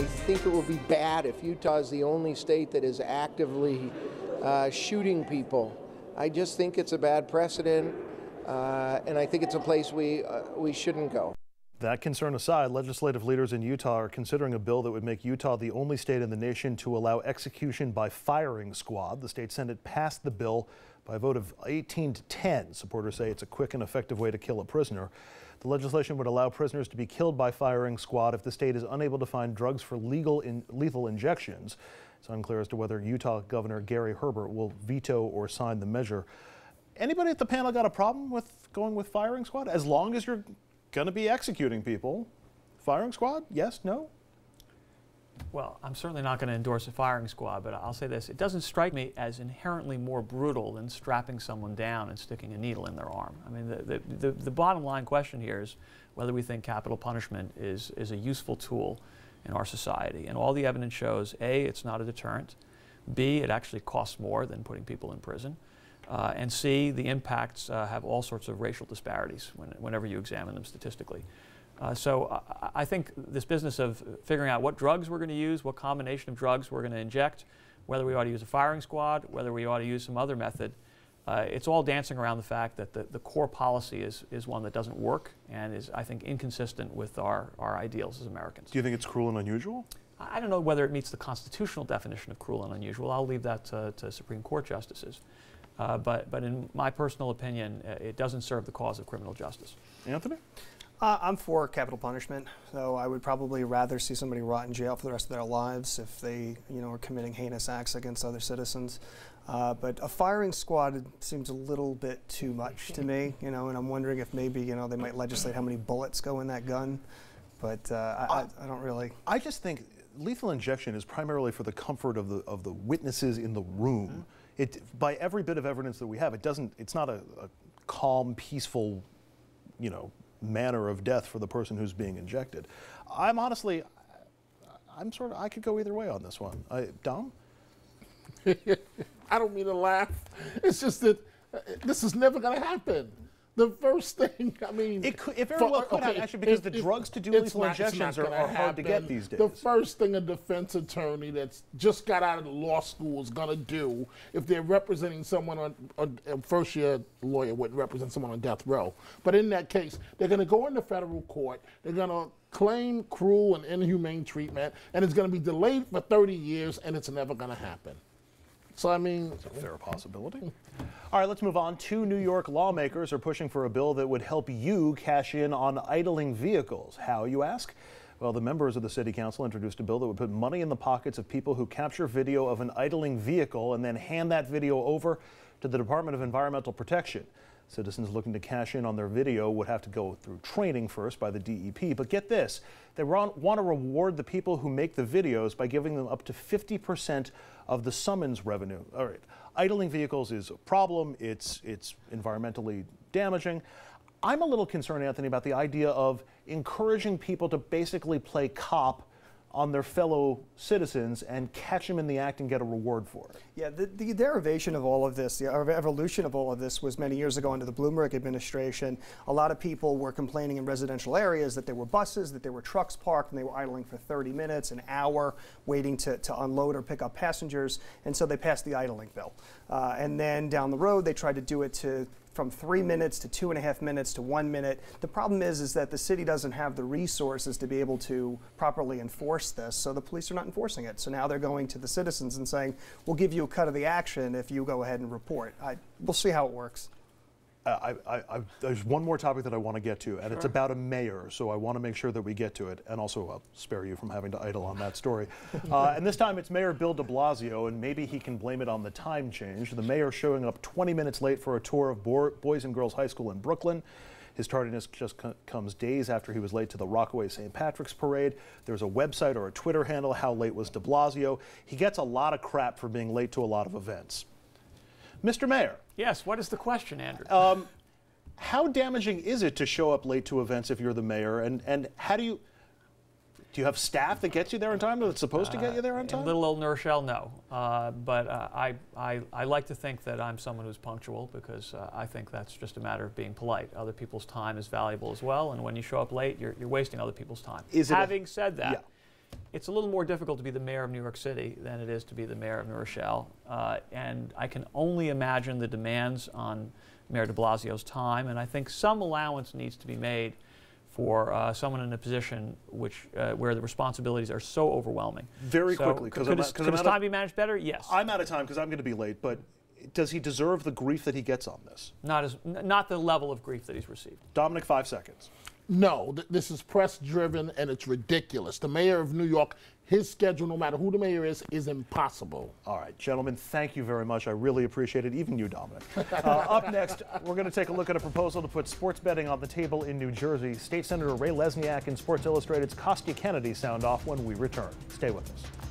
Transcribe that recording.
I think it will be bad if Utah is the only state that is actively uh, shooting people. I just think it's a bad precedent, uh, and I think it's a place we, uh, we shouldn't go. That concern aside, legislative leaders in Utah are considering a bill that would make Utah the only state in the nation to allow execution by firing squad. The state Senate passed the bill by a vote of 18 to 10. Supporters say it's a quick and effective way to kill a prisoner. The legislation would allow prisoners to be killed by firing squad if the state is unable to find drugs for legal in lethal injections. It's unclear as to whether Utah Governor Gary Herbert will veto or sign the measure. Anybody at the panel got a problem with going with firing squad? As long as you're going to be executing people, firing squad? Yes, no? Well, I'm certainly not going to endorse a firing squad, but I'll say this. It doesn't strike me as inherently more brutal than strapping someone down and sticking a needle in their arm. I mean, the, the, the, the bottom line question here is whether we think capital punishment is, is a useful tool in our society. And all the evidence shows, A, it's not a deterrent. B, it actually costs more than putting people in prison. Uh, and C, the impacts uh, have all sorts of racial disparities when, whenever you examine them statistically. Uh, so I, uh, I, think this business of figuring out what drugs we're going to use, what combination of drugs we're going to inject, whether we ought to use a firing squad, whether we ought to use some other method, uh, it's all dancing around the fact that the, the core policy is, is one that doesn't work and is, I think, inconsistent with our, our ideals as Americans. Do you think it's cruel and unusual? I don't know whether it meets the constitutional definition of cruel and unusual. I'll leave that to, to Supreme Court justices. Uh, but, but in my personal opinion, uh, it doesn't serve the cause of criminal justice. Anthony? Uh, I'm for capital punishment, though I would probably rather see somebody rot in jail for the rest of their lives if they, you know, are committing heinous acts against other citizens. Uh, but a firing squad seems a little bit too much to me, you know, and I'm wondering if maybe, you know, they might legislate how many bullets go in that gun. But uh, I, I, I don't really. I just think lethal injection is primarily for the comfort of the of the witnesses in the room. Mm -hmm. It by every bit of evidence that we have, it doesn't. It's not a, a calm, peaceful, you know, manner of death for the person who's being injected. I'm honestly, I'm sort of, I could go either way on this one. I, Dom? I don't mean to laugh. It's just that uh, this is never going to happen the first thing. I mean, it could, it very for, well could okay, have actually because it, the drugs to do lethal injections are, are hard to get these days. The first thing a defense attorney that's just got out of law school is gonna do if they're representing someone on, a first year lawyer would represent someone on death row. But in that case, they're gonna go into federal court. They're gonna claim cruel and inhumane treatment, and it's gonna be delayed for 30 years, and it's never gonna happen. So, I mean, it's a fair possibility. All right, let's move on. Two New York lawmakers are pushing for a bill that would help you cash in on idling vehicles. How, you ask? Well, the members of the city council introduced a bill that would put money in the pockets of people who capture video of an idling vehicle and then hand that video over to the Department of Environmental Protection. Citizens looking to cash in on their video would have to go through training first by the DEP. But get this they want to reward the people who make the videos by giving them up to 50% of the summons revenue. All right, idling vehicles is a problem, it's, it's environmentally damaging. I'm a little concerned, Anthony, about the idea of encouraging people to basically play cop on their fellow citizens and catch them in the act and get a reward for it. Yeah, the, the derivation of all of this, the evolution of all of this was many years ago under the Bloomberg administration. A lot of people were complaining in residential areas that there were buses, that there were trucks parked, and they were idling for 30 minutes, an hour, waiting to, to unload or pick up passengers. And so they passed the idling bill. Uh, and then down the road, they tried to do it to from three minutes to two and a half minutes to one minute. The problem is, is that the city doesn't have the resources to be able to properly enforce this, so the police are not enforcing it. So now they're going to the citizens and saying, we'll give you a cut of the action if you go ahead and report. I, we'll see how it works. I, I, I, there's one more topic that I want to get to, and sure. it's about a mayor, so I want to make sure that we get to it, and also I'll spare you from having to idle on that story. uh, and this time it's Mayor Bill de Blasio, and maybe he can blame it on the time change. The mayor showing up 20 minutes late for a tour of Bo Boys and Girls High School in Brooklyn. His tardiness just comes days after he was late to the Rockaway St. Patrick's Parade. There's a website or a Twitter handle, How Late Was de Blasio? He gets a lot of crap for being late to a lot of events. Mr. Mayor. Yes, what is the question, Andrew? Um, how damaging is it to show up late to events if you're the mayor? And, and how do you, do you have staff that gets you there on time or that's supposed uh, to get you there on uh, time? Little old Nershell, no. Uh, but uh, I, I, I like to think that I'm someone who's punctual because uh, I think that's just a matter of being polite. Other people's time is valuable as well. And when you show up late, you're, you're wasting other people's time. Is Having said that, yeah it's a little more difficult to be the mayor of New York City than it is to be the mayor of New Rochelle. Uh, and I can only imagine the demands on Mayor de Blasio's time. And I think some allowance needs to be made for uh, someone in a position which, uh, where the responsibilities are so overwhelming. Very so quickly. Could, could his, could his time of, be managed better? Yes. I'm out of time because I'm going to be late, but does he deserve the grief that he gets on this? Not, as, not the level of grief that he's received. Dominic, five seconds no, th this is press driven and it's ridiculous. The mayor of New York, his schedule, no matter who the mayor is, is impossible. All right, gentlemen, thank you very much. I really appreciate it, even you, Dominic. uh, up next, we're going to take a look at a proposal to put sports betting on the table in New Jersey. State Senator Ray Lesniak and Sports Illustrated's Kostya Kennedy sound off when we return. Stay with us.